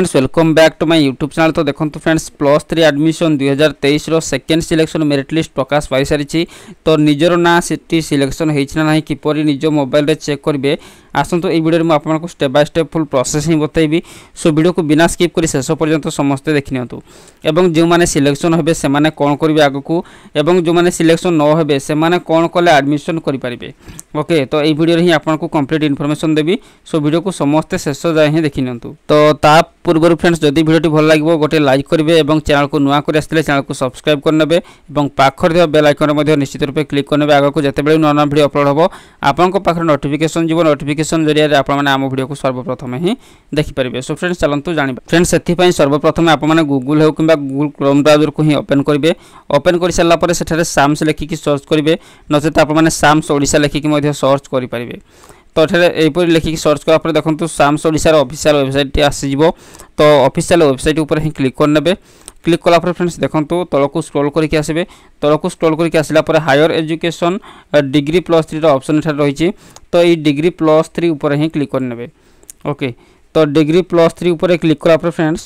friends welcome back to my YouTube channel ତ ଦେଖନ୍ତୁ friends plus three admission ଦୁଇହଜାର ତେଇଶର ସେକେଣ୍ଡ ସିଲେକ୍ସନ୍ ମେରିଟ୍ ଲିଷ୍ଟ ପ୍ରକାଶ ପାଇସାରିଛି ତ ନିଜର ନାଁ ସେଠି ସିଲେକ୍ସନ୍ ହେଇଛି ନା ନାହିଁ କିପରି ନିଜ ମୋବାଇଲରେ ଚେକ୍ କରିବେ ଆସନ୍ତୁ ଏହି ଭିଡ଼ିଓରେ ମୁଁ ଆପଣଙ୍କୁ step by step full process ହିଁ ବତାଇବି ସୋ ଭିଡ଼ିଓକୁ ବିନା ସ୍କିପ୍ କରି ଶେଷ ପର୍ଯ୍ୟନ୍ତ ସମସ୍ତେ ଦେଖିନିଅନ୍ତୁ ଏବଂ ଯେଉଁମାନେ ସିଲେକ୍ସନ୍ ହେବେ ସେମାନେ କ'ଣ କରିବେ ଆଗକୁ ଏବଂ ଯେଉଁମାନେ ସିଲେକ୍ସନ୍ ନ ହେବେ ସେମାନେ କ'ଣ କଲେ ଆଡ଼ମିସନ୍ କରିପାରିବେ ওকে তো এই ভিডিওরে হি আপনার কমপ্লিট ইনফরমেশন দেবি সো ভিডিওকে সমস্তে শেষ যায় হি দেখি নিউ তো তা পূর্বর ফ্রেন্ডস যদি ভিডিওটি ভাল লাগবে গোটে লাইক করবে এবং চ্যানেলকে নূয়া করে আসলে চ্যানেলকে সবসক্রাইব করে নেবে এবং পাখর দেওয়া বেল আইকনে মধ্যে নিশ্চিত রূপে ক্লিক করে নেবে আগুক যেতবে নূয়া নূয়া ভিডিও অপলোড হব আপনার পাখে নোটিফিকেসন যাব নোটিফিকেসন জরিয়া আপনার আম ভিডিওকে সর্বপ্রথমে হি দেখিপারে সো ফ্রেন্ডস চলতু জাঁয়া ফ্রেন্ডস এপাই সর্বপ্রথমে আপনার গুগল হোক কিংবা গুগল ক্রোম ব্রাউজরকে হি ওপেন করবে ওপেন করে সারা পরে সেঠারে সামস লেখিকি সর্চ করবে নচেত আপনার সামস ওড়শা লেখিকি सर्च ସର୍ଚ୍ଚ କରିପାରିବେ ତ ଏଠାରେ ଏହିପରି ଲେଖିକି ସର୍ଚ୍ଚ କଲାପରେ ଦେଖନ୍ତୁ ସାମ୍ସ ଓଡ଼ିଶାର ଅଫିସିଆଲ ୱେବସାଇଟ୍ଟି ଆସିଯିବ ତ ଅଫିସିଆଲ ୱେବସାଇଟ୍ ଉପରେ ହିଁ କ୍ଲିକ୍ क्लिक कलापर फ्रेंड्स देखो तौक स्क्रोल करके आसवे तौक स्क्रोल करके आसला higher education degree plus three रपसन रही तो ये डिग्री प्लस थ्री उपर ही क्लिक करने ओके तो डिग्री प्लस थ्री उपर क्लिक कलापर फ्रेंड्स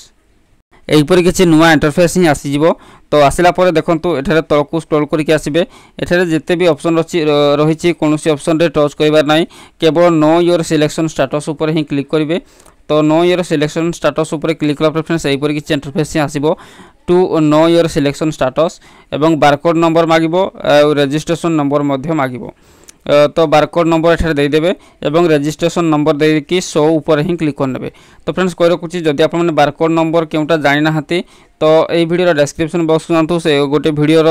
এইপরি কিছু নূয়া ইন্টরফেস হি আসিযোগ তো আসিলা পরে দেখন্তু এঠারে তলকু স্ক্রল করিকি আসবে এঠারে যেতে বি অপশন রয়েছে কোণী অপশন রে টচ করিবার নাই কেবল নো ইয়োর সিলেকশন স্টাটস উপরে হি ক্লিক করিবে তো নো ইয়োর সিলেকশন স্টাটস উপরে ক্লিক কলা পরে ফ্রেন্ডস এইপরি কিছু ইন্টরফেস হি আসিব to know your selection status এবং বারকোড নম্বর মাগিব রেজিষ্ট্রেসন নম্বর মধ্য মাগিব তো বারকোড নম্বর এখানে দিয়ে এবং রেজিষ্ট্রেসন নম্বর দিয়ে শো উপরে হি ক্লিক করে তো ফ্রেন্ডস কই রাখুছি যদি আপনার বারকোড নম্বর কেউটা জাঁ না তো এই ভিডিওর ডেসক্রিপশন বক্স যাতে সে গোটে ভিডিওর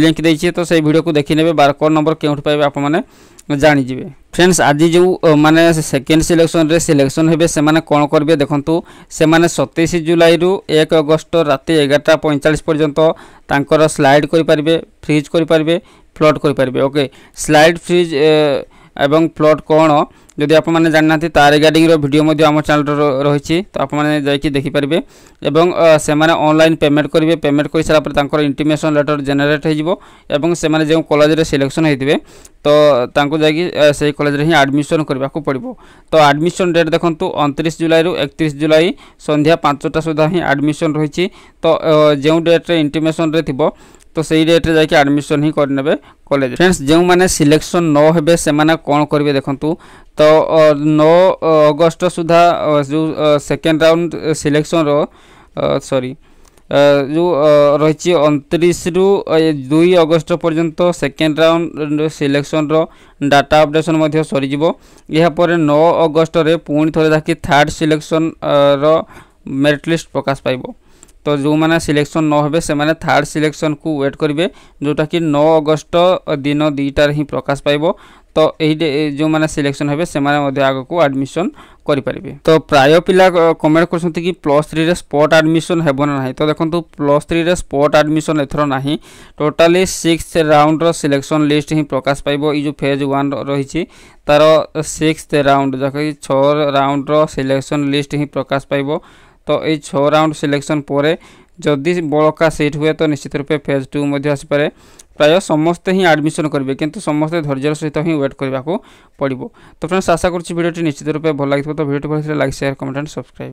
লিঙ্ক দিয়েছি তো সেই ভিডিওকে দেখি নেবে বারকোড নম্বর কেউঠু পাইবে আপনার জাঁযাবে ফ্রেন্ডস আজি যে মানে সেকেন্ড সিলেকশনরে সিলেকশন হবে সে কোণ করবে দেখুন সে সতেইশ জুলাই রু এক অগস্ট রাতে এগারোটা পঁয়চাশ পর্যন্ত তাঁর স্লাইড করে পারবে ফ্রিজ করে পারবে प्लट करके ओके स्लाइड फ्रिज एवं प्लट कौन যদি আপনার জাঁনাতে তা রিগার্ডিংর ভিডিও আমার চ্যানেল রয়েছে তো আপনার যাই দেখিপারে এবং সে অনলাইন পেমেন্ট করবে পেমেন্ট করে সারা পরে তাঁর ইন্টিমেসন লেটর জেনেট হয়ে যাব এবং সে যে কলেজের সিলেকশন হয়ে তো তাঁকু যাই সেই কলেজে হি আডমিশন করা পড়ব তো আডমিশন ডেট দেখুন অনতিরিশ জুলাই একত্রিশ জুলাই সন্ধ্যা পাঁচটা সুদ্ধা হি আডমিশন রয়েছে তো যে ডেট্রে ইন্টিমেসনরে থাকবে তো সেই ডেট্রে যাই আডমিশন হি করে নেবে কলেজ ফ্রেন্ডস যে সিলেকশন নহবে সে কোণ করবে দেখুন તો નવ ઓગસ્ટ સુધા ଯେଉଁ સેକେન્ડ ରାଉଣ୍ଡ ସିଲେକ୍ସନର ସରି ଯେଉଁ ରହିଛି ଅଣତିରିଶରୁ ଦୁଇ ଅଗଷ୍ଟ ପର୍ଯ୍ୟନ୍ତ ସେକେଣ୍ଡ ରାଉଣ୍ଡ ସିଲେକ୍ସନର ଡାଟା ଅପଡ଼େସନ୍ ମଧ୍ୟ ସରିଯିବ ଏହାପରେ ନଅ ଅଗଷ୍ଟରେ ପୁଣି ଥରେ ଯାହାକି ଥାର୍ଡ଼ ସିଲେକ୍ସନର ମେରିଟ୍ ଲିଷ୍ଟ ପ୍ରକାଶ ପାଇବ ତ ଯେଉଁମାନେ ସିଲେକ୍ସନ୍ ନ ହେବେ ସେମାନେ ଥାର୍ଡ଼ ସିଲେକ୍ସନ୍କୁ ୱେଟ୍ କରିବେ ଯେଉଁଟାକି ନଅ ଅଗଷ୍ଟ ଦିନ ଦୁଇଟାରେ ହିଁ ପ୍ରକାଶ ପାଇବ तो यही जो मैंने सिलेक्शन हे से आग को आडमिशन करें तो प्राय पिला कमेंट कर प्लस थ्री स्पट आडमिशन हेब ना तो देखो प्लस थ्री रे स्पट आडमिशन एथर ना totally six round selection list ही प्रकाश पाइब ये फेज वन रही तार सिक्स राउंड जाकि छः राउंड रिलेक्शन लिस्ट ही प्रकाश पाइब तो ये छः राउंड सिलेक्शन पर ଯଦି ବଳକା ସିଟ୍ ହୁଏ ତ ନିଶ୍ଚିତ ରୂପେ ଫେଜ୍ ଟୁ ମଧ୍ୟ ଆସିପାରେ ପ୍ରାୟ ସମସ୍ତେ ହିଁ ଆଡ଼ମିସନ୍ କରିବେ କିନ୍ତୁ ସମସ୍ତେ ଧୈର୍ଯ୍ୟର ସହିତ ହିଁ ୱେଟ୍ କରିବାକୁ ପଡ଼ିବ ତ ଫ୍ରେଣ୍ଡସ୍ ଆଶା କରୁଛି ଭିଡ଼ିଓଟି ନିଶ୍ଚିତ ରୂପେ ଭଲ ଲାଗିଥିବ ତ ଭିଡ଼ିଓଟି ଭଲ ଲାଗି ସେୟାର କମେଣ୍ଟ ଆଣ୍ଡ ସବସ୍କ୍ରାଇବ୍